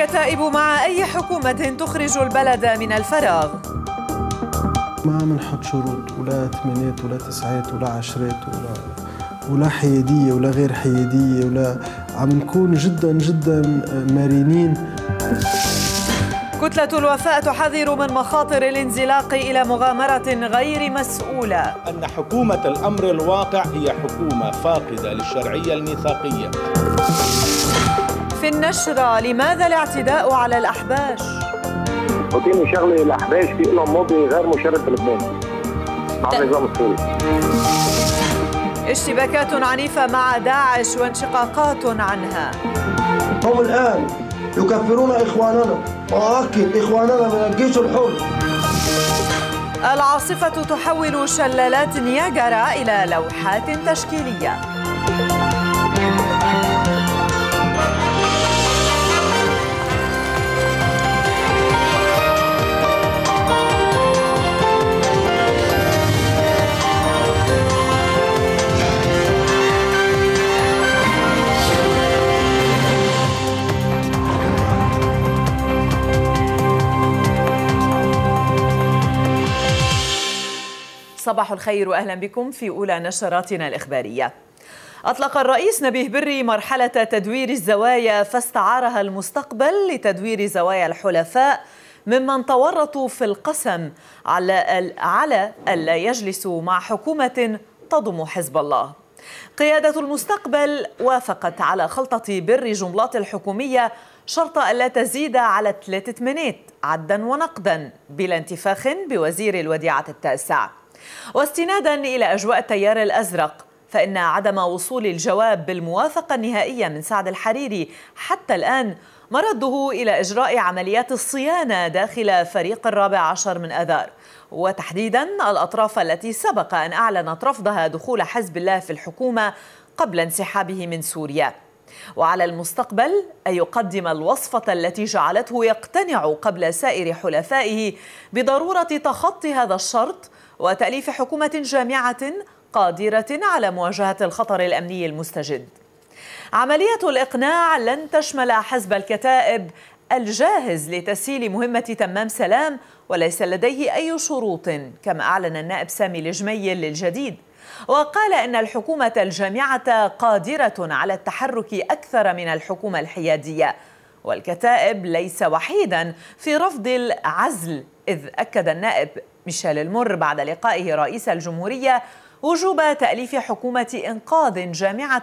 الكتائب مع أي حكومة تخرج البلد من الفراغ ما منحط شروط ولا ثمانيات ولا تسعات ولا عشرات ولا ولا حيادية ولا غير حيادية ولا عم نكون جدا جدا مرنين كتلة الوفاء تحذر من مخاطر الانزلاق إلى مغامرة غير مسؤولة أن حكومة الأمر الواقع هي حكومة فاقدة للشرعية الميثاقية النشرة لماذا الاعتداء على الأحباش؟ بوتين شغل الأحباش في لهم ماضي غير مشرف في لبنان مع طيب. النظام السوري اشتباكات عنيفة مع داعش وانشقاقات عنها هم الآن يكفرون إخواننا وأؤكد إخواننا من الجيش الحر العاصفة تحول شلالات نياجرا إلى لوحات تشكيلية صباح الخير واهلا بكم في اولى نشراتنا الاخباريه. أطلق الرئيس نبيه بري مرحلة تدوير الزوايا فاستعارها المستقبل لتدوير زوايا الحلفاء ممن تورطوا في القسم على على ألا يجلسوا مع حكومة تضم حزب الله. قيادة المستقبل وافقت على خلطة بر جملات الحكومية شرط ألا تزيد على ثلاثة منيت عدا ونقدا بلا انتفاخ بوزير الوديعة التاسع واستنادا إلى أجواء التيار الأزرق فإن عدم وصول الجواب بالموافقة النهائية من سعد الحريري حتى الآن مرده إلى إجراء عمليات الصيانة داخل فريق الرابع عشر من أذار وتحديدا الأطراف التي سبق أن أعلنت رفضها دخول حزب الله في الحكومة قبل انسحابه من سوريا وعلى المستقبل أن يقدم الوصفة التي جعلته يقتنع قبل سائر حلفائه بضرورة تخطي هذا الشرط وتأليف حكومة جامعة قادرة على مواجهة الخطر الأمني المستجد عملية الإقناع لن تشمل حزب الكتائب الجاهز لتسهيل مهمة تمام سلام وليس لديه أي شروط كما أعلن النائب سامي لجميل للجديد وقال إن الحكومة الجامعة قادرة على التحرك أكثر من الحكومة الحيادية والكتائب ليس وحيدا في رفض العزل إذ أكد النائب ميشيل المر بعد لقائه رئيس الجمهورية وجوب تأليف حكومة إنقاذ جامعة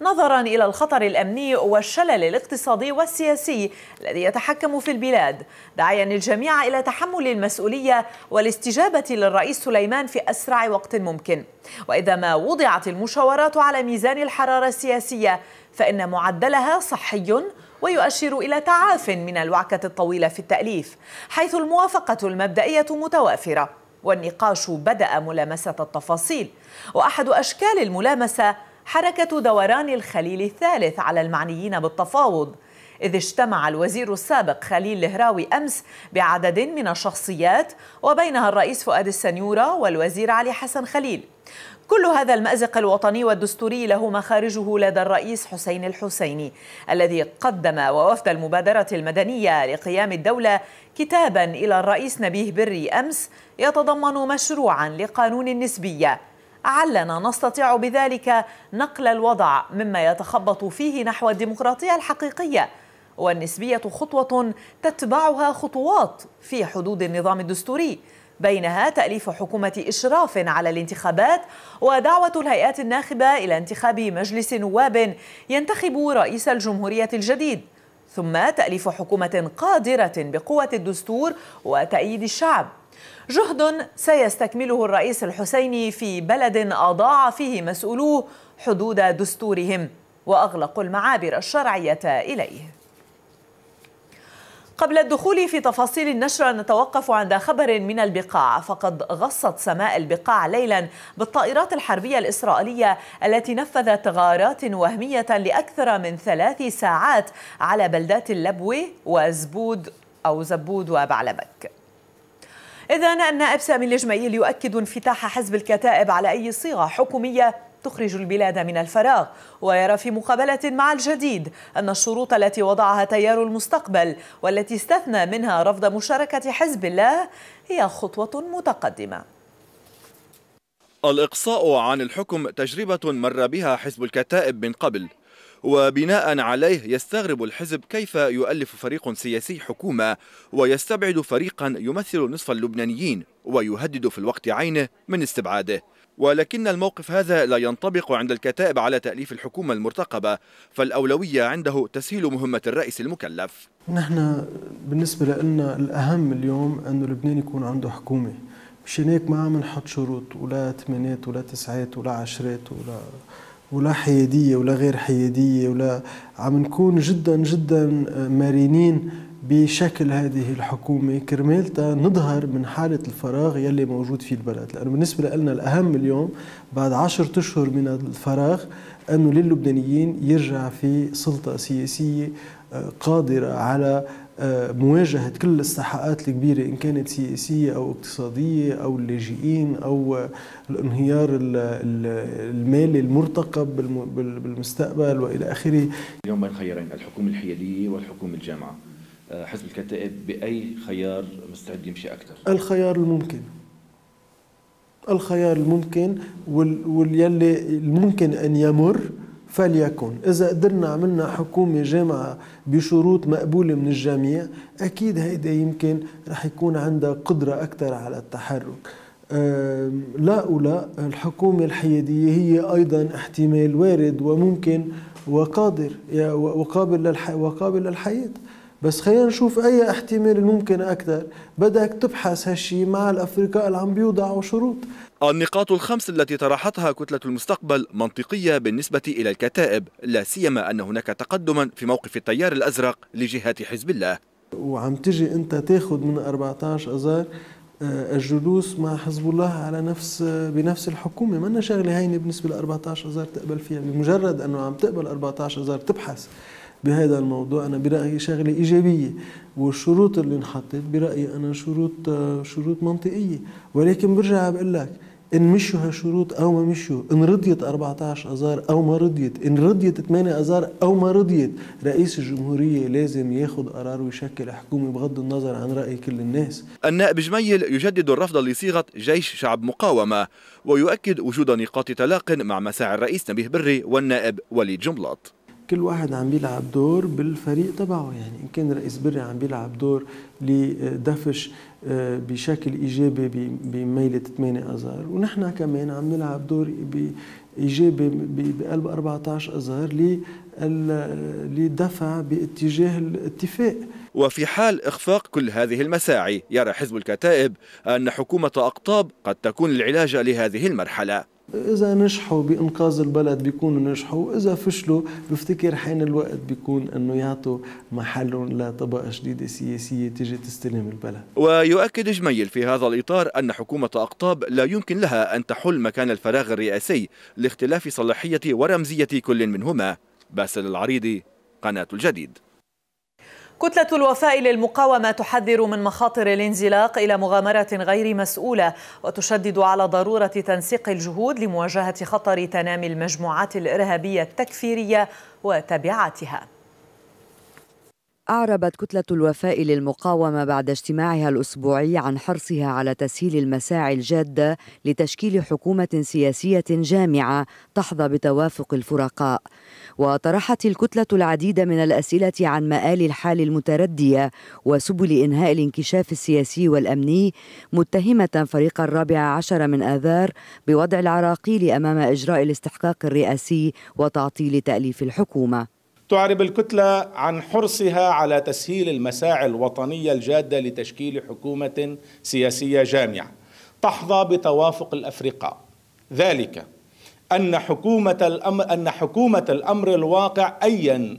نظرا إلى الخطر الأمني والشلل الاقتصادي والسياسي الذي يتحكم في البلاد داعيا الجميع إلى تحمل المسؤولية والاستجابة للرئيس سليمان في أسرع وقت ممكن وإذا ما وضعت المشاورات على ميزان الحرارة السياسية فإن معدلها صحي ويؤشر إلى تعاف من الوعكة الطويلة في التأليف حيث الموافقة المبدئية متوافرة والنقاش بدأ ملامسة التفاصيل وأحد أشكال الملامسة حركة دوران الخليل الثالث على المعنيين بالتفاوض إذ اجتمع الوزير السابق خليل الهراوي أمس بعدد من الشخصيات وبينها الرئيس فؤاد السنيورة والوزير علي حسن خليل كل هذا المأزق الوطني والدستوري له مخارجه لدى الرئيس حسين الحسيني الذي قدم ووفد المبادرة المدنية لقيام الدولة كتابا إلى الرئيس نبيه بري أمس يتضمن مشروعا لقانون النسبية علنا نستطيع بذلك نقل الوضع مما يتخبط فيه نحو الديمقراطية الحقيقية والنسبية خطوة تتبعها خطوات في حدود النظام الدستوري بينها تأليف حكومة إشراف على الانتخابات ودعوة الهيئات الناخبة إلى انتخاب مجلس نواب ينتخب رئيس الجمهورية الجديد ثم تأليف حكومة قادرة بقوة الدستور وتأييد الشعب جهد سيستكمله الرئيس الحسيني في بلد أضاع فيه مسؤولوه حدود دستورهم وأغلقوا المعابر الشرعية إليه قبل الدخول في تفاصيل النشرة نتوقف عند خبر من البقاع فقد غصت سماء البقاع ليلا بالطائرات الحربية الإسرائيلية التي نفذت غارات وهمية لأكثر من ثلاث ساعات على بلدات اللبوة وزبود أو زبود وبعلبك إذا النائب سامي الجميل يؤكد انفتاح حزب الكتائب على أي صيغة حكومية تخرج البلاد من الفراغ ويرى في مقابلة مع الجديد أن الشروط التي وضعها تيار المستقبل والتي استثنى منها رفض مشاركة حزب الله هي خطوة متقدمة الإقصاء عن الحكم تجربة مر بها حزب الكتائب من قبل وبناء عليه يستغرب الحزب كيف يؤلف فريق سياسي حكومة ويستبعد فريقا يمثل نصف اللبنانيين ويهدد في الوقت عينه من استبعاده ولكن الموقف هذا لا ينطبق عند الكتائب على تأليف الحكومة المرتقبة فالأولوية عنده تسهيل مهمة الرئيس المكلف نحن بالنسبة لنا الأهم اليوم أنه لبنان يكون عنده حكومة مشان هيك ما عم نحط شروط ولا ثمانيات ولا تسعات ولا عشرات ولا ولا حيادية ولا غير حيادية ولا عم نكون جدا جدا مرنين بشكل هذه الحكومة كرمال نظهر من حالة الفراغ يلي موجود في البلد لأنه بالنسبة لنا الأهم اليوم بعد عشر أشهر من الفراغ أنه للبنانيين يرجع في سلطة سياسية آه، قادرة على آه، مواجهة كل السحقات الكبيرة إن كانت سياسية أو اقتصادية أو اللاجئين أو آه، الانهيار المالي المرتقب بالمستقبل وإلى آخره اليوم بين خيارين الحكومة الحيادية والحكومة الجامعة حزب الكتائب باي خيار مستعد يمشي اكثر؟ الخيار الممكن الخيار الممكن واللي الممكن ان يمر فليكن إذا قدرنا عملنا حكومة جامعة بشروط مقبولة من الجميع أكيد هيدا يمكن رح يكون عندها قدرة أكثر على التحرك لا ولا الحكومة الحيادية هي أيضا احتمال وارد وممكن وقادر وقابل للحياة بس خلينا نشوف اي احتمال ممكن اكثر بدك تبحث هالشي مع الافرقاء اللي عم بيوضعوا شروط النقاط الخمس التي طرحتها كتلة المستقبل منطقية بالنسبة إلى الكتائب لا سيما أن هناك تقدما في موقف التيار الأزرق لجهات حزب الله وعم تجي أنت تاخذ من 14 أذار آه، الجلوس مع حزب الله على نفس آه، بنفس الحكومه ما شغله هينه بالنسبه ل 14 اذار تقبل فيها بمجرد انه عم تقبل 14 اذار تبحث بهذا الموضوع أنا برأيي شغلة إيجابية والشروط اللي انحطت برأيي أنا شروط شروط منطقية ولكن برجع بقول لك إن مشوا هالشروط أو ما مشوا إن رضيت 14 أذار أو ما رضيت إن رضيت 8 أذار أو ما رضيت رئيس الجمهورية لازم ياخذ قرار ويشكل حكومة بغض النظر عن رأي كل الناس النائب جميل يجدد الرفض لصيغة جيش شعب مقاومة ويؤكد وجود نقاط تلاق مع مساعي الرئيس نبيه بري والنائب وليد جملاط كل واحد عم بيلعب دور بالفريق تبعه يعني ان كان رئيس بري عم بيلعب دور لدفش آه، بشكل ايجابي بميله 8 اذار ونحن كمان عم نلعب دور ايجابي بقلب 14 اذار لدفع باتجاه الاتفاق وفي حال إخفاق كل هذه المساعي يرى حزب الكتائب أن حكومة أقطاب قد تكون العلاج لهذه المرحلة إذا نجحوا بإنقاذ البلد بيكونوا نجحوا وإذا فشلوا بفتكر حين الوقت بيكون أنه يعطوا محلهم لطبقة جديدة سياسية تجي تستلم البلد ويؤكد جميل في هذا الإطار أن حكومة أقطاب لا يمكن لها أن تحل مكان الفراغ الرئاسي لاختلاف صلاحية ورمزية كل منهما باسل العريضي قناة الجديد كتلة الوفاء للمقاومة تحذر من مخاطر الانزلاق إلى مغامرة غير مسؤولة وتشدد على ضرورة تنسيق الجهود لمواجهة خطر تنامي المجموعات الإرهابية التكفيرية وتبعاتها. أعربت كتلة الوفاء للمقاومة بعد اجتماعها الأسبوعي عن حرصها على تسهيل المساعي الجادة لتشكيل حكومة سياسية جامعة تحظى بتوافق الفرقاء وطرحت الكتلة العديد من الأسئلة عن مآل الحال المتردية وسبل إنهاء الانكشاف السياسي والأمني متهمة فريق الرابع عشر من آذار بوضع العراقيل أمام إجراء الاستحقاق الرئاسي وتعطيل تأليف الحكومة تعرب الكتلة عن حرصها على تسهيل المساعي الوطنية الجادة لتشكيل حكومة سياسية جامعة تحظى بتوافق الأفرقاء ذلك أن حكومة الأمر, أن حكومة الأمر الواقع أيا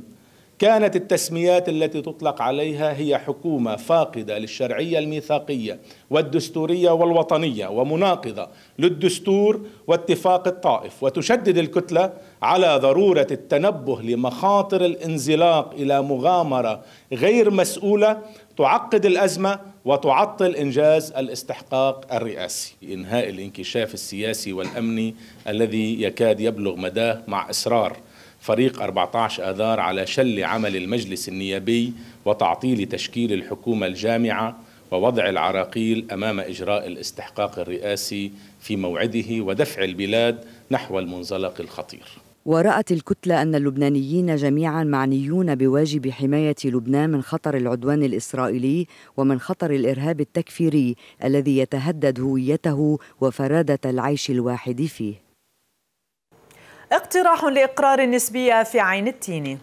كانت التسميات التي تطلق عليها هي حكومة فاقدة للشرعية الميثاقية والدستورية والوطنية ومناقضة للدستور واتفاق الطائف وتشدد الكتلة على ضرورة التنبه لمخاطر الانزلاق إلى مغامرة غير مسؤولة تعقد الأزمة وتعطل إنجاز الاستحقاق الرئاسي إنهاء الانكشاف السياسي والأمني الذي يكاد يبلغ مداه مع إصرار فريق 14 آذار على شل عمل المجلس النيابي وتعطيل تشكيل الحكومة الجامعة ووضع العراقيل أمام إجراء الاستحقاق الرئاسي في موعده ودفع البلاد نحو المنزلق الخطير ورأت الكتلة أن اللبنانيين جميعا معنيون بواجب حماية لبنان من خطر العدوان الإسرائيلي ومن خطر الإرهاب التكفيري الذي يتهدد هويته وفرادة العيش الواحد فيه اقتراح لإقرار النسبية في عين التين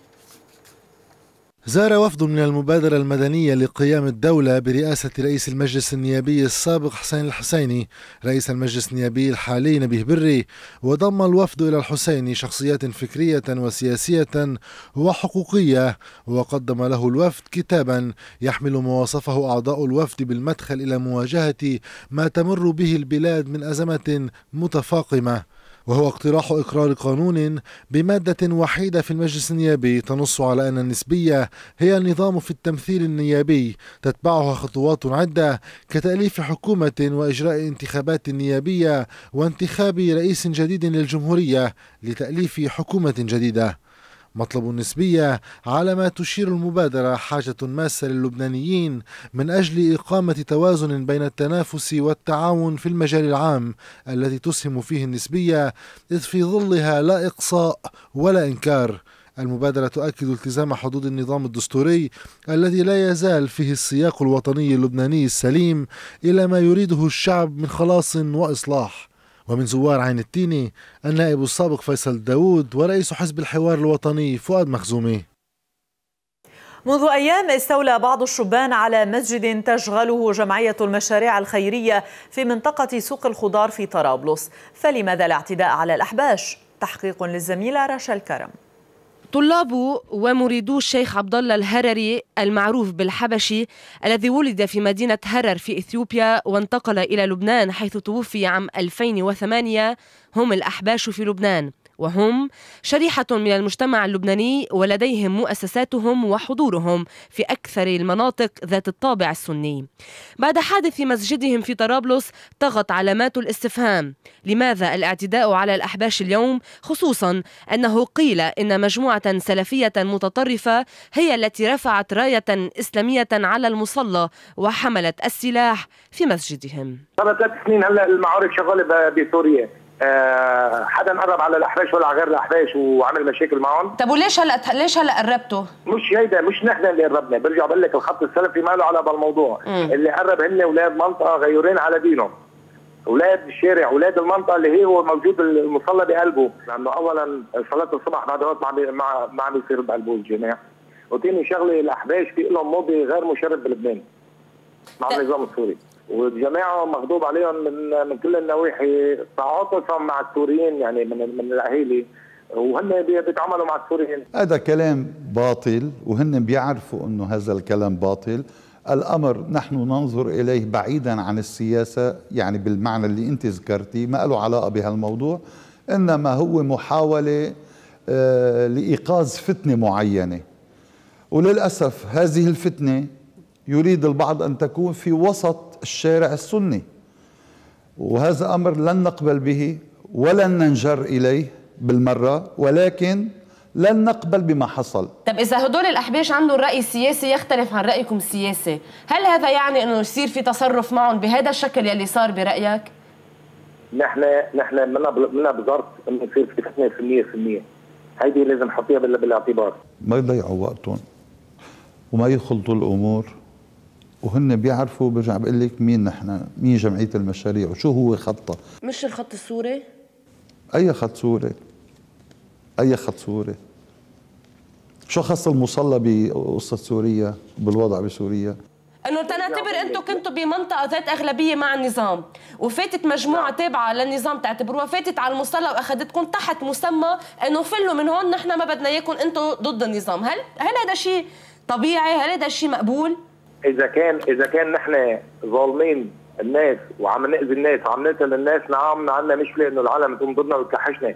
زار وفد من المبادرة المدنية لقيام الدولة برئاسة رئيس المجلس النيابي السابق حسين الحسيني رئيس المجلس النيابي الحالي نبيه بري وضم الوفد إلى الحسيني شخصيات فكرية وسياسية وحقوقية وقدم له الوفد كتابا يحمل ما وصفه أعضاء الوفد بالمدخل إلى مواجهة ما تمر به البلاد من أزمة متفاقمة وهو اقتراح إقرار قانون بمادة وحيدة في المجلس النيابي تنص على أن النسبية هي النظام في التمثيل النيابي تتبعها خطوات عدة كتأليف حكومة وإجراء انتخابات نيابية وانتخاب رئيس جديد للجمهورية لتأليف حكومة جديدة مطلب نسبية على ما تشير المبادرة حاجة ماسة للبنانيين من أجل إقامة توازن بين التنافس والتعاون في المجال العام الذي تسهم فيه النسبية إذ في ظلها لا إقصاء ولا إنكار المبادرة تؤكد التزام حدود النظام الدستوري الذي لا يزال فيه السياق الوطني اللبناني السليم إلى ما يريده الشعب من خلاص وإصلاح ومن زوار عين التيني النائب السابق فيصل داوود ورئيس حزب الحوار الوطني فؤاد مخزومي منذ أيام استولى بعض الشبان على مسجد تشغله جمعية المشاريع الخيرية في منطقة سوق الخضار في طرابلس فلماذا الاعتداء على الأحباش؟ تحقيق للزميلة رشا الكرم طلاب ومريدو الشيخ عبد الله الهرري المعروف بالحبشي الذي ولد في مدينة هرر في إثيوبيا وانتقل إلى لبنان حيث توفي عام 2008 هم الأحباش في لبنان وهم شريحة من المجتمع اللبناني ولديهم مؤسساتهم وحضورهم في أكثر المناطق ذات الطابع السني. بعد حادث مسجدهم في طرابلس طغت علامات الاستفهام، لماذا الاعتداء على الأحباش اليوم خصوصا أنه قيل إن مجموعة سلفية متطرفة هي التي رفعت راية إسلامية على المصلى وحملت السلاح في مسجدهم. صارت ثلاث سنين هلا المعارك شغاله بسوريا. آه، حدا قرب على الاحباش ولا على غير الاحباش وعمل مشاكل معهم طب وليش هلا ليش هلا قربته؟ مش هيدا مش نحن اللي قربنا برجع بقول لك الخط السلفي ما له علاقه بالموضوع مم. اللي قرب هن اولاد منطقه غيورين على دينهم اولاد الشارع اولاد المنطقه اللي هي هو موجود المصلى بقلبه لانه اولا صلاه الصبح بعد وقت ما ما عم يصير بقلبه الجماع وثاني شغله الاحباش في لهم ماضي غير مشرف بلبنان مع النظام السوري والجماعه مغضوب عليهم من من كل النواحي تعاطفا مع السوريين يعني من من الاهالي وهن بيتعاملوا مع السوريين هذا كلام باطل وهن بيعرفوا انه هذا الكلام باطل الامر نحن ننظر اليه بعيدا عن السياسه يعني بالمعنى اللي انت ذكرتيه ما له علاقه بهالموضوع انما هو محاوله آه، لايقاظ فتنه معينه وللاسف هذه الفتنه يريد البعض ان تكون في وسط الشارع السني وهذا أمر لن نقبل به ولن ننجر إليه بالمرة ولكن لن نقبل بما حصل طب إذا هدول الأحباش عندهم رأي سياسي يختلف عن رأيكم السياسي هل هذا يعني أنه يصير في تصرف معهم بهذا الشكل يلي صار برأيك؟ نحن نحن منا منا بظرف انه يصير في فتنه 100% هيدي لازم نحطيها بالاعتبار ما يضيعوا وقتهم وما يخلطوا الامور وهن بيعرفوا برجع بقول لك مين نحن مين جمعيه المشاريع وشو هو خطها مش الخط السوري اي خط سوري اي خط سوري شو خص المصلى بقصه سوريا بالوضع بسوريا انه تنعتبر انتم كنتوا بمنطقه ذات اغلبيه مع النظام وفاتت مجموعه تابعه للنظام تعتبروها فاتت على المصلى واخذتكم تحت مسمى انه فلوا من هون نحن ما بدنا اياكم انتم ضد النظام هل هل هذا شيء طبيعي هل هذا شيء مقبول اذا كان اذا كان نحن ظالمين الناس وعم ناذي الناس وعم نقتل الناس نعم عندنا مشكله انه العالم تقوم ضدنا وتكحشنا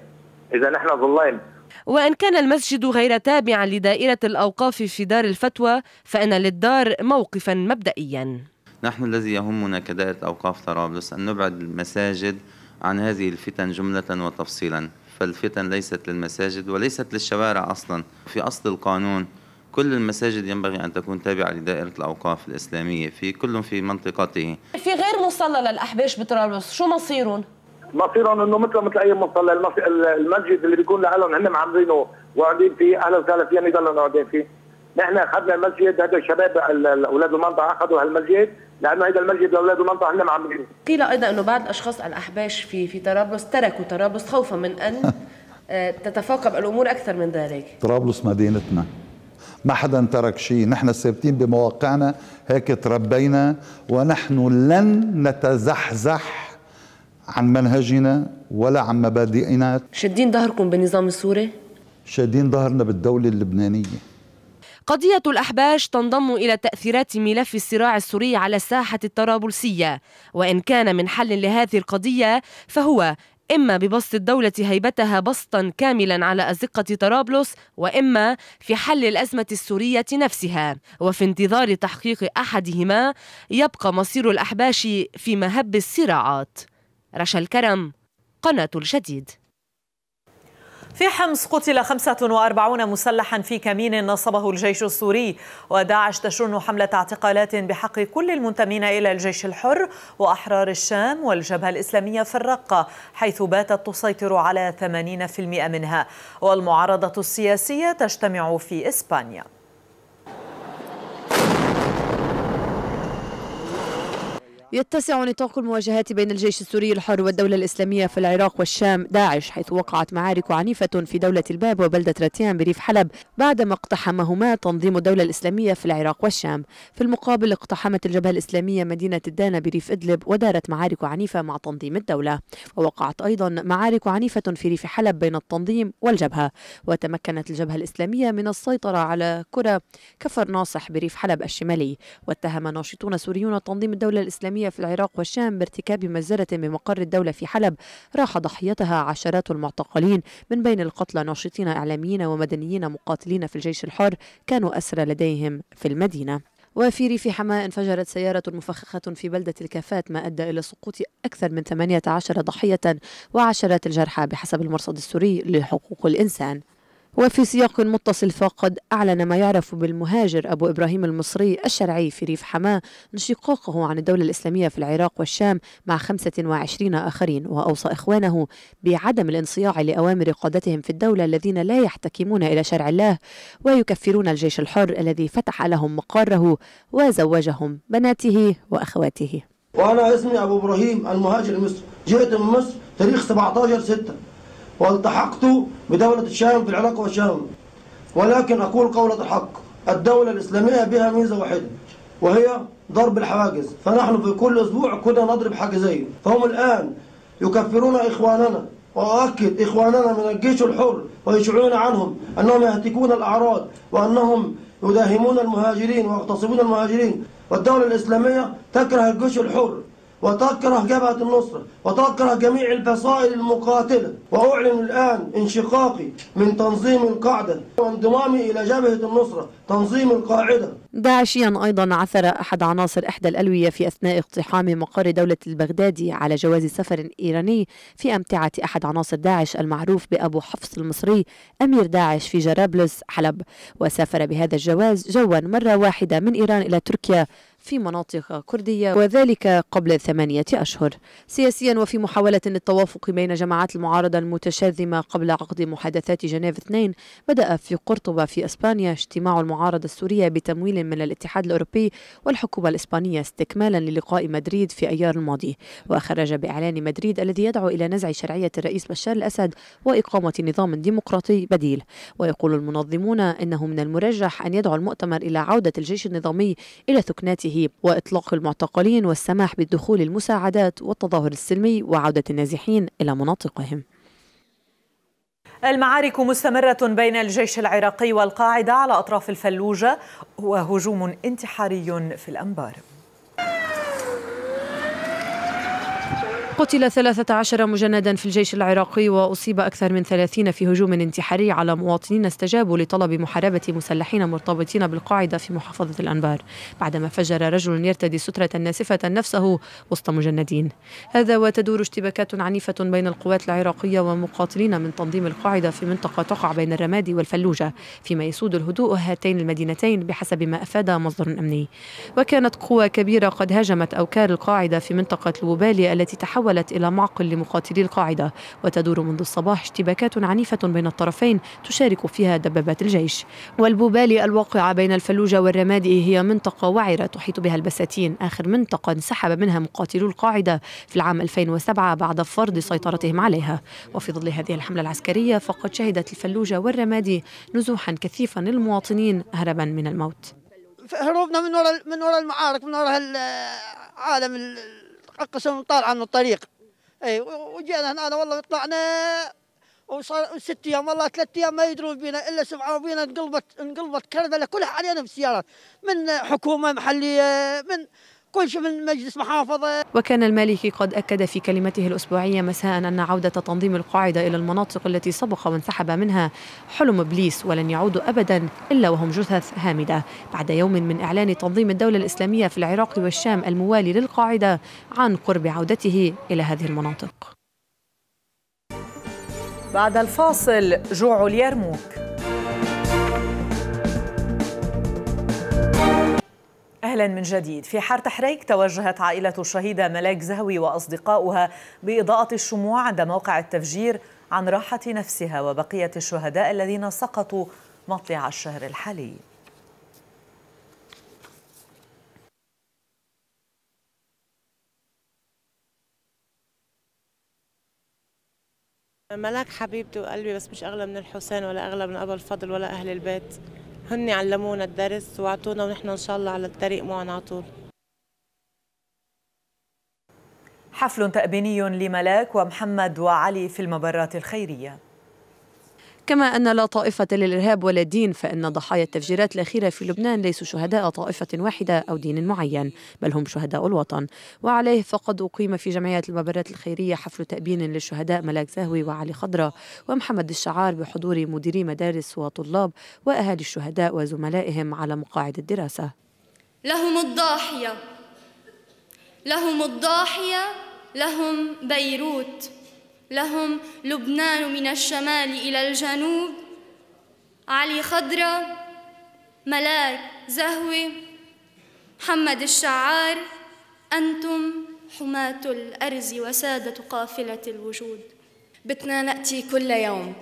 اذا نحن ظلام وإن كان المسجد غير تابع لدائرة الأوقاف في دار الفتوى فإن للدار موقفا مبدئيا نحن الذي يهمنا كدائرة أوقاف طرابلس أن نبعد المساجد عن هذه الفتن جملة وتفصيلا فالفتن ليست للمساجد وليست للشوارع أصلا في أصل القانون كل المساجد ينبغي أن تكون تابعة لدائرة الأوقاف الإسلامية في كل في منطقته في غير مصلى للأحباش بطرابلس شو مصيرهم؟ مصيرهم انه مثل مثل اي مصلى المسجد اللي بيكون لهم هم معمرينه وقاعدين فيه اهلا وسهلا فيهم يعني يضلوا قاعدين فيه نحن اخذنا المسجد هذا الشباب اولاد المنطقه اخذوا هالمسجد لانه هذا المسجد لاولاد المنطقه هم معمرينه قيل ايضا انه بعض الاشخاص الاحباش في في طرابلس تركوا طرابلس خوفا من ان آه، تتفاقم الامور اكثر من ذلك طرابلس مدينتنا ما حدا ترك شيء نحن ثابتين بمواقعنا هيك تربينا ونحن لن نتزحزح عن منهجنا ولا عن مبادئنا شادين ظهركم بالنظام السوري؟ شادين ظهرنا بالدولة اللبنانية قضية الأحباش تنضم إلى تأثيرات ملف الصراع السوري على الساحة الطرابلسية وإن كان من حل لهذه القضية فهو إما ببسط الدولة هيبتها بسطا كاملا على أزقة طرابلس وإما في حل الأزمة السورية نفسها وفي انتظار تحقيق أحدهما يبقى مصير الأحباش في مهب الصراعات رشا الكرم قناة الجديد في حمص قتل 45 مسلحا في كمين نصبه الجيش السوري وداعش تشن حملة اعتقالات بحق كل المنتمين إلى الجيش الحر وأحرار الشام والجبهة الإسلامية في الرقة حيث باتت تسيطر على 80% منها والمعارضة السياسية تجتمع في إسبانيا يتسع نطاق المواجهات بين الجيش السوري الحر والدولة الإسلامية في العراق والشام داعش حيث وقعت معارك عنيفة في دولة الباب وبلدة رتيان بريف حلب بعدما اقتحمهما تنظيم الدولة الإسلامية في العراق والشام في المقابل اقتحمت الجبهة الإسلامية مدينة الدانة بريف إدلب ودارت معارك عنيفة مع تنظيم الدولة ووقعت أيضا معارك عنيفة في ريف حلب بين التنظيم والجبهة وتمكنت الجبهة الإسلامية من السيطرة على كرة كفر ناصح بريف حلب الشمالي واتهم ناشطون سوريون تنظيم الدولة الإسلامية الإسلامية في العراق والشام بارتكاب مجزرة بمقر الدولة في حلب راح ضحيتها عشرات المعتقلين من بين القتلى ناشطين إعلاميين ومدنيين مقاتلين في الجيش الحر كانوا أسرى لديهم في المدينة وفي ريف حماة انفجرت سيارة مفخخة في بلدة الكافات ما أدى إلى سقوط أكثر من 18 ضحية وعشرات الجرحى بحسب المرصد السوري لحقوق الإنسان وفي سياق متصل فقد أعلن ما يعرف بالمهاجر أبو إبراهيم المصري الشرعي في ريف حماه انشقاقه عن الدولة الإسلامية في العراق والشام مع 25 آخرين وأوصى إخوانه بعدم الانصياع لأوامر قادتهم في الدولة الذين لا يحتكمون إلى شرع الله ويكفرون الجيش الحر الذي فتح لهم مقره وزوجهم بناته وأخواته وأنا اسمي أبو إبراهيم المهاجر المصري جئت من مصر تاريخ 17 6 والتحقت بدولة الشام في العراق والشام ولكن أقول قولة الحق الدولة الإسلامية بها ميزة واحدة وهي ضرب الحواجز فنحن في كل أسبوع كنا نضرب حاجزين فهم الآن يكفرون إخواننا وأؤكد إخواننا من الجيش الحر ويشعرون عنهم أنهم يهتكون الأعراض وأنهم يداهمون المهاجرين ويغتصبون المهاجرين والدولة الإسلامية تكره الجيش الحر وتكره جبهة النصرة وتكره جميع الفصائل المقاتلة وأعلن الآن انشقاقي من تنظيم القاعدة وانضمامي إلى جبهة النصرة تنظيم القاعدة داعشيا أيضا عثر أحد عناصر إحدى الألوية في أثناء اقتحام مقر دولة البغدادي على جواز سفر إيراني في أمتعة أحد عناصر داعش المعروف بأبو حفص المصري أمير داعش في جرابلس حلب وسافر بهذا الجواز جوا مرة واحدة من إيران إلى تركيا في مناطق كردية وذلك قبل ثمانية أشهر سياسيا وفي محاولة للتوافق بين جماعات المعارضة المتشاذمة قبل عقد محادثات جنيف 2 بدأ في قرطبة في إسبانيا اجتماع المعارضة السورية بتمويل من الاتحاد الأوروبي والحكومة الإسبانية استكمالا للقاء مدريد في أيار الماضي وخرج بإعلان مدريد الذي يدعو إلى نزع شرعية الرئيس بشار الأسد وإقامة نظام ديمقراطي بديل ويقول المنظمون إنه من المرجح أن يدعو المؤتمر إلى عودة الجيش النظامي إلى ثكناته وأهله وإطلاق المعتقلين والسماح بالدخول المساعدات والتظاهر السلمي وعودة النازحين إلى مناطقهم المعارك مستمرة بين الجيش العراقي والقاعدة على أطراف الفلوجة وهجوم انتحاري في الأنبار قتل 13 مجندا في الجيش العراقي وأصيب أكثر من 30 في هجوم انتحاري على مواطنين استجابوا لطلب محاربة مسلحين مرتبطين بالقاعدة في محافظة الأنبار بعدما فجر رجل يرتدي سترة ناسفة نفسه وسط مجندين هذا وتدور اشتباكات عنيفة بين القوات العراقية ومقاتلين من تنظيم القاعدة في منطقة تقع بين الرمادي والفلوجة فيما يسود الهدوء هاتين المدينتين بحسب ما أفاد مصدر أمني وكانت قوى كبيرة قد هاجمت أوكار القاعدة في منطقة الوبالي التي تحول تحولت إلى معقل لمقاتلي القاعدة وتدور منذ الصباح اشتباكات عنيفة بين الطرفين تشارك فيها دبابات الجيش والبوبالي الواقعة بين الفلوجة والرمادي هي منطقة وعرة تحيط بها البساتين آخر منطقة انسحب منها مقاتلو القاعدة في العام 2007 بعد فرض سيطرتهم عليها وفي ظل هذه الحملة العسكرية فقد شهدت الفلوجة والرمادي نزوحا كثيفا للمواطنين هربا من الموت هروبنا من وراء من وراء المعارك من وراء العالم قسم طالع من الطريق اي وجينا هنا أنا والله طلعنا وصار ست ايام والله ثلاث ايام ما يدرون بينا الا سمعوا بينا انقلبت انقلبت كرذله كلها علينا بالسيارات من حكومه محليه من كل شيء من مجلس محافظة وكان المالكي قد أكد في كلمته الأسبوعية مساء أن عودة تنظيم القاعدة إلى المناطق التي سبق وانسحب منها حلم إبليس ولن يعودوا أبدا إلا وهم جثث هامدة بعد يوم من إعلان تنظيم الدولة الإسلامية في العراق والشام الموالي للقاعدة عن قرب عودته إلى هذه المناطق بعد الفاصل جوع اليرموك أهلا من جديد في حار تحريك توجهت عائلة الشهيدة ملاك زهوي وأصدقاؤها بإضاءة الشموع عند موقع التفجير عن راحة نفسها وبقية الشهداء الذين سقطوا مطلع الشهر الحالي ملاك حبيبتي وقلبي بس مش أغلى من الحسين ولا أغلى من أبا الفضل ولا أهل البيت هن علمونا الدرس واعطونا ونحن ان شاء الله على الطريق معنا على طول حفل تأبيني لملاك ومحمد وعلي في المبرات الخيريه كما أن لا طائفة للإرهاب ولا دين فإن ضحايا التفجيرات الأخيرة في لبنان ليسوا شهداء طائفة واحدة أو دين معين بل هم شهداء الوطن وعليه فقد أقيم في جمعية المبارات الخيرية حفل تأبين للشهداء ملاك زهوي وعلي خضرة ومحمد الشعار بحضور مديري مدارس وطلاب وأهالي الشهداء وزملائهم على مقاعد الدراسة لهم الضاحية لهم الضاحية لهم بيروت لهم لبنان من الشمال إلى الجنوب علي خضرة ملاك زهوة محمد الشعار أنتم حماة الأرز وسادة قافلة الوجود بتنا نأتي كل يوم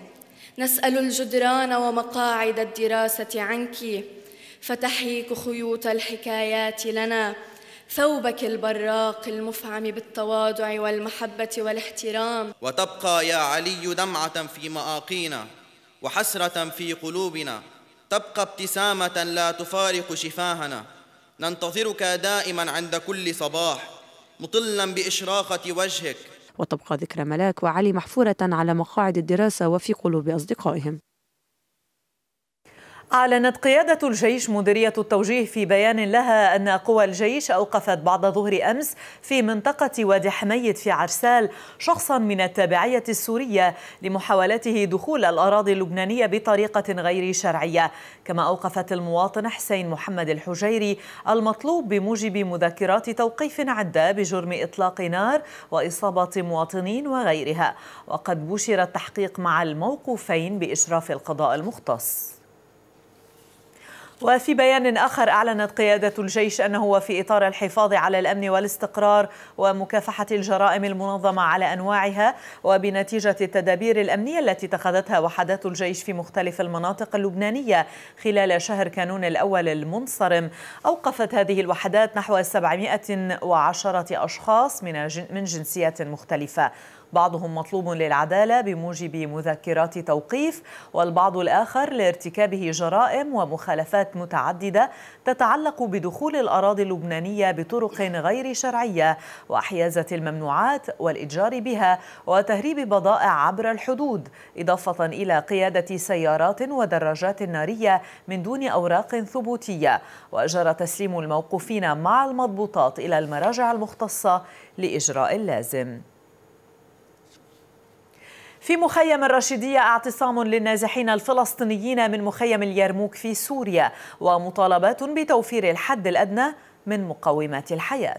نسأل الجدران ومقاعد الدراسة عنك فتحيك خيوط الحكايات لنا ثوبك البراق المفعم بالتواضع والمحبة والاحترام وتبقى يا علي دمعة في مآقينا وحسرة في قلوبنا تبقى ابتسامة لا تفارق شفاهنا ننتظرك دائما عند كل صباح مطلا بإشراقة وجهك وتبقى ذكرى ملاك وعلي محفورة على مقاعد الدراسة وفي قلوب أصدقائهم أعلنت قيادة الجيش مديرية التوجيه في بيان لها أن قوى الجيش أوقفت بعد ظهر أمس في منطقة وادي حميد في عرسال شخصا من التابعية السورية لمحاولته دخول الأراضي اللبنانية بطريقة غير شرعية كما أوقفت المواطن حسين محمد الحجيري المطلوب بموجب مذكرات توقيف عدة بجرم إطلاق نار وإصابة مواطنين وغيرها وقد بشر التحقيق مع الموقوفين بإشراف القضاء المختص وفي بيان آخر أعلنت قيادة الجيش أنه في إطار الحفاظ على الأمن والاستقرار ومكافحة الجرائم المنظمة على أنواعها وبنتيجة التدابير الأمنية التي اتخذتها وحدات الجيش في مختلف المناطق اللبنانية خلال شهر كانون الأول المنصرم أوقفت هذه الوحدات نحو 710 أشخاص من جنسيات مختلفة بعضهم مطلوب للعدالة بموجب مذكرات توقيف والبعض الآخر لارتكابه جرائم ومخالفات متعددة تتعلق بدخول الأراضي اللبنانية بطرق غير شرعية وحيازة الممنوعات والإتجار بها وتهريب بضائع عبر الحدود إضافة إلى قيادة سيارات ودراجات نارية من دون أوراق ثبوتية وجرى تسليم الموقوفين مع المضبوطات إلى المراجع المختصة لإجراء اللازم في مخيم الرشيدية اعتصام للنازحين الفلسطينيين من مخيم اليرموك في سوريا ومطالبات بتوفير الحد الأدنى من مقومات الحياة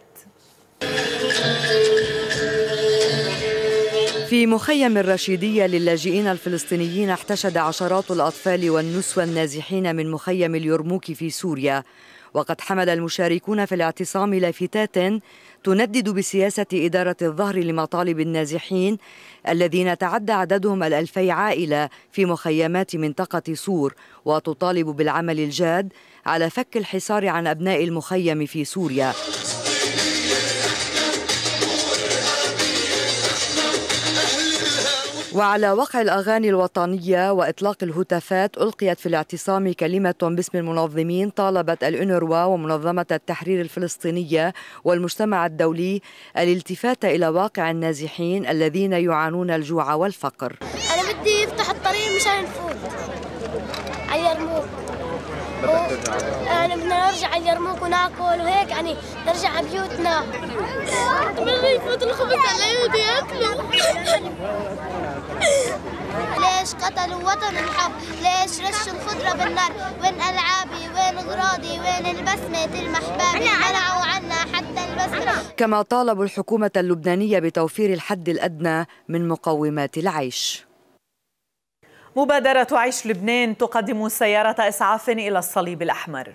في مخيم الرشيدية للاجئين الفلسطينيين احتشد عشرات الأطفال والنسوة النازحين من مخيم اليرموك في سوريا وقد حمل المشاركون في الاعتصام لافتات تندد بسياسة إدارة الظهر لمطالب النازحين الذين تعدى عددهم الألفي عائلة في مخيمات منطقة سور وتطالب بالعمل الجاد على فك الحصار عن أبناء المخيم في سوريا وعلى وقع الأغاني الوطنية وإطلاق الهتافات ألقيت في الاعتصام كلمة باسم المنظمين طالبت الأنروا ومنظمة التحرير الفلسطينية والمجتمع الدولي الالتفات إلى واقع النازحين الذين يعانون الجوع والفقر أنا بدي يفتح الطريق مشان نفوت على اليرموك يعني بدنا نرجع اليرموك وناكل وهيك يعني نرجع على بيوتنا اتمنى يفوت الخبز علي وياكلوا ليش قتلوا وطن الحب ليش رشوا الخضرة بالنار وين ألعابي وين أغراضي وين البسمة المحبابي منعوا عنا حتى البسمة كما طالبوا الحكومة اللبنانية بتوفير الحد الأدنى من مقومات العيش مبادرة عيش لبنان تقدم سيارة إسعاف إلى الصليب الأحمر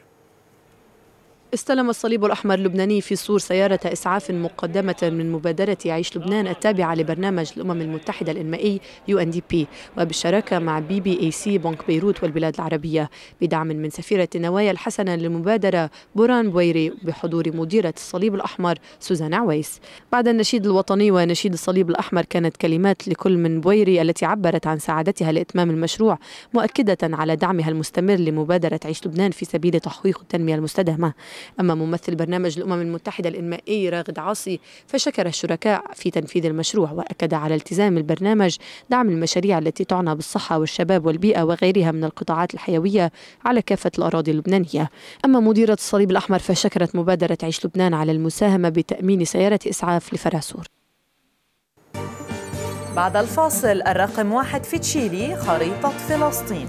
استلم الصليب الأحمر اللبناني في سور سيارة إسعاف مقدمة من مبادرة عيش لبنان التابعة لبرنامج الأمم المتحدة الإنمائي UNDP وبالشراكة مع بي بي أي سي بنك بيروت والبلاد العربية بدعم من سفيرة النوايا الحسنة للمبادرة بوران بويري بحضور مديرة الصليب الأحمر سوزان عويس بعد النشيد الوطني ونشيد الصليب الأحمر كانت كلمات لكل من بويري التي عبرت عن سعادتها لإتمام المشروع مؤكدة على دعمها المستمر لمبادرة عيش لبنان في سبيل تحقيق التنمية المستدامة أما ممثل برنامج الأمم المتحدة الإنمائي راغد عاصي فشكر الشركاء في تنفيذ المشروع وأكد على التزام البرنامج دعم المشاريع التي تعنى بالصحة والشباب والبيئة وغيرها من القطاعات الحيوية على كافة الأراضي اللبنانية أما مديرة الصليب الأحمر فشكرت مبادرة عيش لبنان على المساهمة بتأمين سيارة إسعاف لفراسور بعد الفاصل الرقم واحد في تشيلي خريطة فلسطين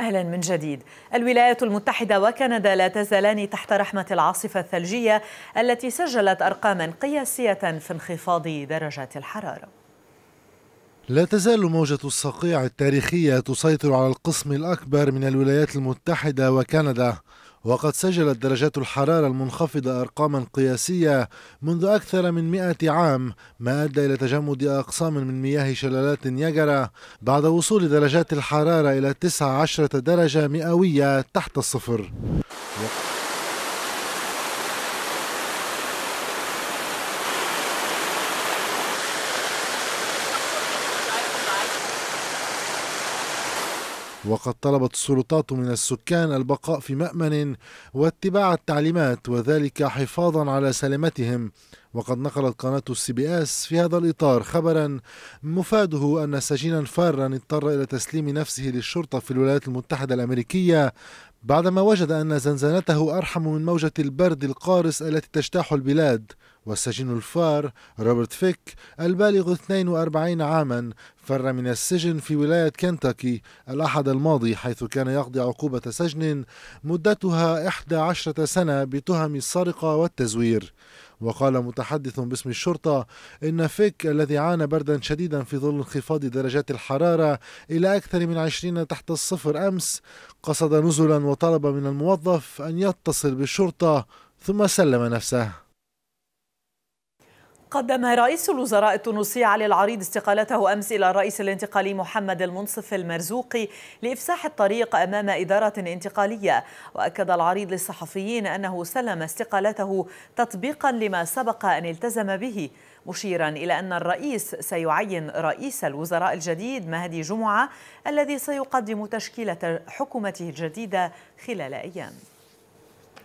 أهلا من جديد الولايات المتحدة وكندا لا تزالان تحت رحمة العاصفة الثلجية التي سجلت أرقاما قياسية في انخفاض درجات الحرارة لا تزال موجة الصقيع التاريخية تسيطر على القسم الأكبر من الولايات المتحدة وكندا وقد سجلت درجات الحرارة المنخفضة أرقاما قياسية منذ أكثر من مئة عام ما أدى إلى تجمد أقسام من مياه شلالات نياجرا بعد وصول درجات الحرارة إلى 19 درجة مئوية تحت الصفر وقد طلبت السلطات من السكان البقاء في مأمن واتباع التعليمات وذلك حفاظا على سلامتهم وقد نقلت قناة السي بي اس في هذا الإطار خبرا مفاده أن سجينا فارا اضطر إلى تسليم نفسه للشرطة في الولايات المتحدة الأمريكية بعدما وجد أن زنزانته أرحم من موجة البرد القارس التي تجتاح البلاد والسجين الفار روبرت فيك البالغ 42 عاما فر من السجن في ولاية كنتاكي الأحد الماضي حيث كان يقضي عقوبة سجن مدتها 11 سنة بتهم السرقة والتزوير وقال متحدث باسم الشرطة إن فيك الذي عانى بردا شديدا في ظل انخفاض درجات الحرارة إلى أكثر من 20 تحت الصفر أمس قصد نزلا وطلب من الموظف أن يتصل بالشرطة ثم سلم نفسه قدم رئيس الوزراء التونسي علي العريض استقالته أمس إلى الرئيس الانتقالي محمد المنصف المرزوقي لإفساح الطريق أمام إدارة انتقالية وأكد العريض للصحفيين أنه سلم استقالته تطبيقا لما سبق أن التزم به مشيرا إلى أن الرئيس سيعين رئيس الوزراء الجديد مهدي جمعة الذي سيقدم تشكيلة حكومته الجديدة خلال أيام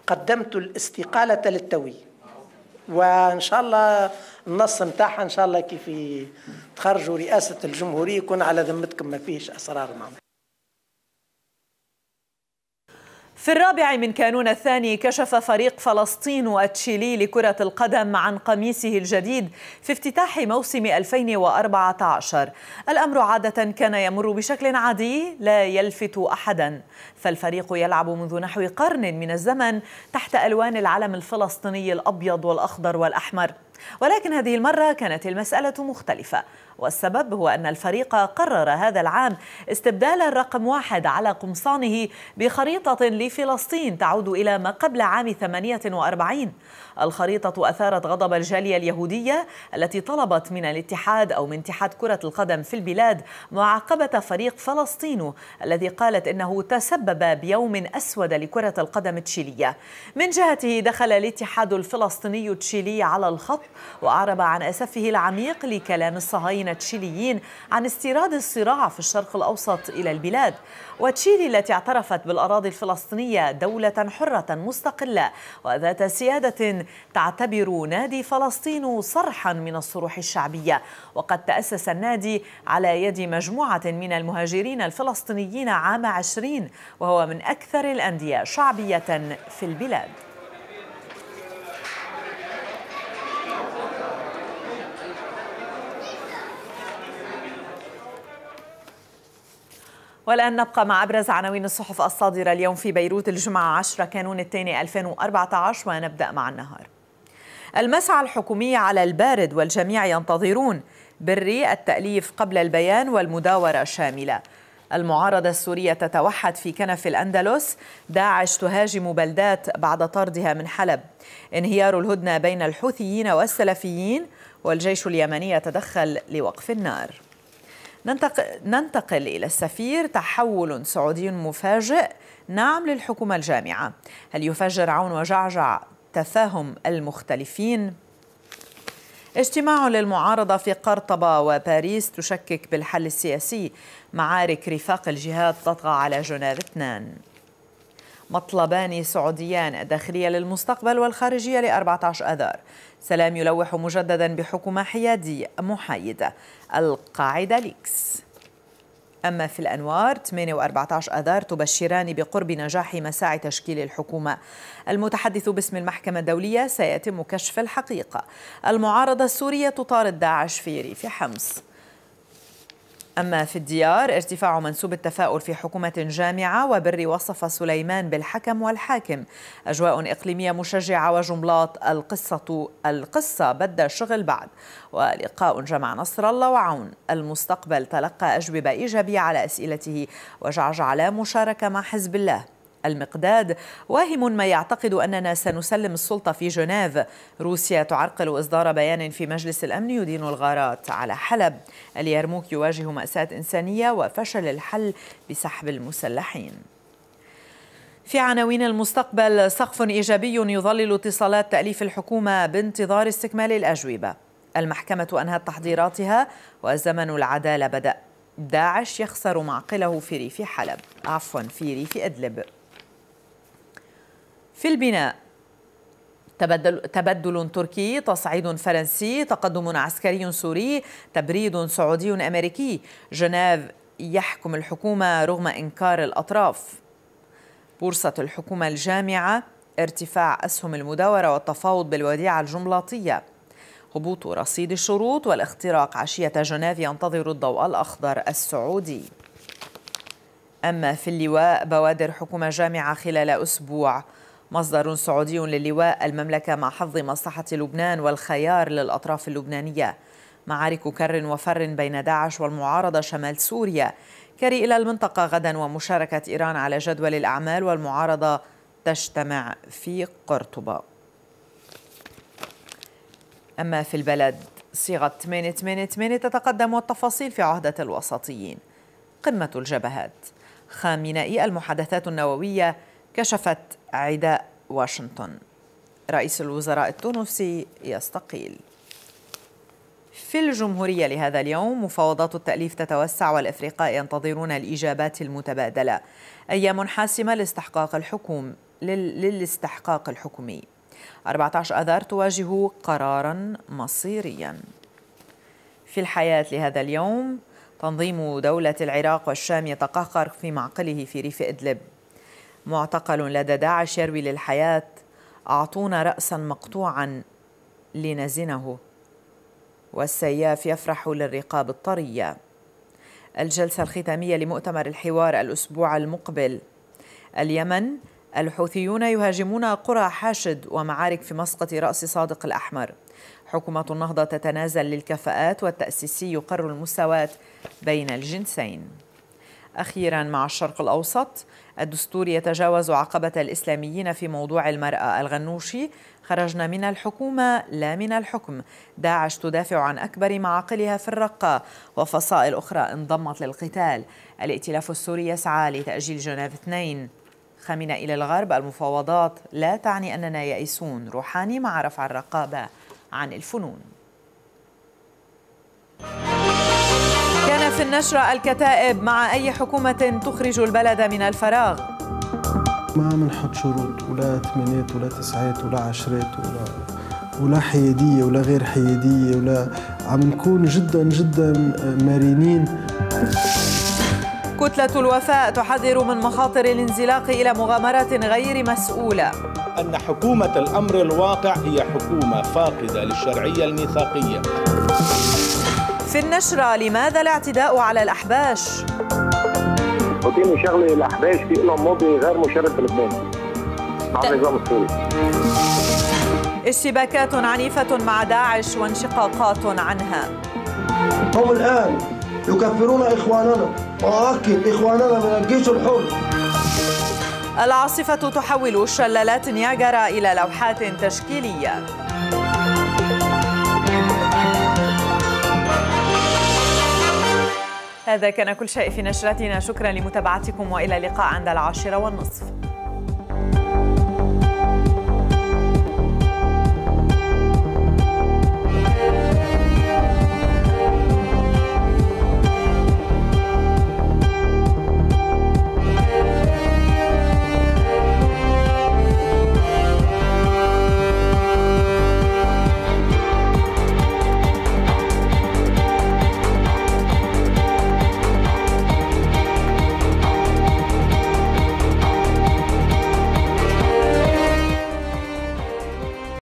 قدمت الاستقالة للتوي وان شاء الله النص نتاعها ان شاء الله كيف تخرجوا رئاسه الجمهوريه يكون على ذمتكم ما فيهش اسرار معنا في الرابع من كانون الثاني كشف فريق فلسطين التشيلي لكرة القدم عن قميصه الجديد في افتتاح موسم 2014 الأمر عادة كان يمر بشكل عادي لا يلفت أحدا فالفريق يلعب منذ نحو قرن من الزمن تحت ألوان العلم الفلسطيني الأبيض والأخضر والأحمر ولكن هذه المرة كانت المسألة مختلفة والسبب هو أن الفريق قرر هذا العام استبدال الرقم واحد على قمصانه بخريطة لفلسطين تعود إلى ما قبل عام 48 الخريطة أثارت غضب الجالية اليهودية التي طلبت من الاتحاد أو من اتحاد كرة القدم في البلاد معاقبة فريق فلسطينو الذي قالت إنه تسبب بيوم أسود لكرة القدم التشيلية من جهته دخل الاتحاد الفلسطيني التشيلي على الخط وأعرب عن أسفه العميق لكلام الصهاينة التشيليين عن استيراد الصراع في الشرق الأوسط إلى البلاد وتشيلي التي اعترفت بالأراضي الفلسطينية دولة حرة مستقلة وذات سيادة تعتبر نادي فلسطين صرحا من الصروح الشعبية وقد تأسس النادي على يد مجموعة من المهاجرين الفلسطينيين عام 20 وهو من أكثر الأندية شعبية في البلاد والآن نبقى مع أبرز عناوين الصحف الصادرة اليوم في بيروت الجمعة 10 كانون الثاني 2014 ونبدأ مع النهار المسعى الحكومي على البارد والجميع ينتظرون بري التأليف قبل البيان والمداورة شاملة المعارضة السورية تتوحد في كنف الأندلس داعش تهاجم بلدات بعد طردها من حلب انهيار الهدنة بين الحوثيين والسلفيين والجيش اليمني يتدخل لوقف النار ننتقل ننتقل إلى السفير تحول سعودي مفاجئ نعم للحكومة الجامعة هل يفجر عون وجعجع تفاهم المختلفين؟ اجتماع للمعارضة في قرطبة وباريس تشكك بالحل السياسي معارك رفاق الجهاد تطغى على جنيف اثنان مطلبان سعوديان الداخلية للمستقبل والخارجية ل 14 آذار سلام يلوح مجددا بحكومة حيادية محايدة القاعدة ليكس أما في الأنوار 8 و 14 آذار تبشران بقرب نجاح مساعي تشكيل الحكومة المتحدث باسم المحكمة الدولية سيتم كشف الحقيقة المعارضة السورية تطارد داعش في ريف حمص أما في الديار ارتفاع منسوب التفاؤل في حكومة جامعة وبر وصف سليمان بالحكم والحاكم أجواء إقليمية مشجعة وجملات القصة القصة بدا الشغل بعد ولقاء جمع نصر الله وعون المستقبل تلقى أجوبة إيجابية على أسئلته وجعجع على مشاركة مع حزب الله المقداد واهم ما يعتقد أننا سنسلم السلطة في جنيف روسيا تعرقل إصدار بيان في مجلس الأمن يدين الغارات على حلب اليرموك يواجه مأساة إنسانية وفشل الحل بسحب المسلحين في عناوين المستقبل سقف إيجابي يظلل اتصالات تأليف الحكومة بانتظار استكمال الأجوبة المحكمة أنهت تحضيراتها وزمن العدالة بدأ داعش يخسر معقله في ريف حلب عفوا في ريف إدلب في البناء تبدل, تبدل تركي تصعيد فرنسي تقدم عسكري سوري تبريد سعودي أمريكي جنيف يحكم الحكومة رغم إنكار الأطراف بورصة الحكومة الجامعة ارتفاع أسهم المداورة والتفاوض بالوديعة الجملاطية هبوط رصيد الشروط والاختراق عشية جنيف ينتظر الضوء الأخضر السعودي أما في اللواء بوادر حكومة جامعة خلال أسبوع مصدر سعودي للواء المملكة مع حظ مصلحة لبنان والخيار للأطراف اللبنانية معارك كر وفر بين داعش والمعارضة شمال سوريا كري إلى المنطقة غدا ومشاركة إيران على جدول الأعمال والمعارضة تجتمع في قرطبة أما في البلد صيغة 888 تتقدم والتفاصيل في عهدة الوسطيين قمة الجبهات خامنائي المحادثات النووية كشفت عداء واشنطن رئيس الوزراء التونسي يستقيل في الجمهورية لهذا اليوم مفاوضات التأليف تتوسع والإفريقاء ينتظرون الإجابات المتبادلة أيام حاسمة لاستحقاق الحكوم للاستحقاق الحكومي 14 أذار تواجه قرارا مصيريا في الحياة لهذا اليوم تنظيم دولة العراق والشام يتقهقر في معقله في ريف إدلب معتقل لدى داعش يروي للحياة أعطونا رأسا مقطوعا لنزنه والسياف يفرح للرقاب الطرية الجلسة الختامية لمؤتمر الحوار الأسبوع المقبل اليمن الحوثيون يهاجمون قرى حاشد ومعارك في مسقط رأس صادق الأحمر حكومة النهضة تتنازل للكفاءات والتأسيسي يقر المساواة بين الجنسين أخيرا مع الشرق الأوسط الدستور يتجاوز عقبة الإسلاميين في موضوع المرأة الغنوشي خرجنا من الحكومة لا من الحكم داعش تدافع عن أكبر معاقلها في الرقة وفصائل أخرى انضمت للقتال الائتلاف السوري يسعى لتأجيل جنيف 2 خمن إلى الغرب المفاوضات لا تعني أننا يائسون روحاني مع رفع الرقابة عن الفنون في النشرة الكتائب مع أي حكومة تخرج البلد من الفراغ ما منحط شروط ولا ثمانيات ولا تسعات ولا عشرات ولا ولا حيادية ولا غير حيادية ولا عم نكون جدا جدا مرنين كتلة الوفاء تحذر من مخاطر الانزلاق إلى مغامرات غير مسؤولة أن حكومة الأمر الواقع هي حكومة فاقدة للشرعية الميثاقية في النشرة لماذا الاعتداء على الأحباش؟ بوتين شغل الأحباش في لهم ماضي غير مشرف في لبنان مع طيب. النظام السوري اشتباكات عنيفة مع داعش وانشقاقات عنها هم الآن يكفرون إخواننا وأؤكد إخواننا من الجيش الحر العاصفة تحول شلالات نياجرا إلى لوحات تشكيلية هذا كان كل شيء في نشرتنا شكرا لمتابعتكم والى اللقاء عند العاشره والنصف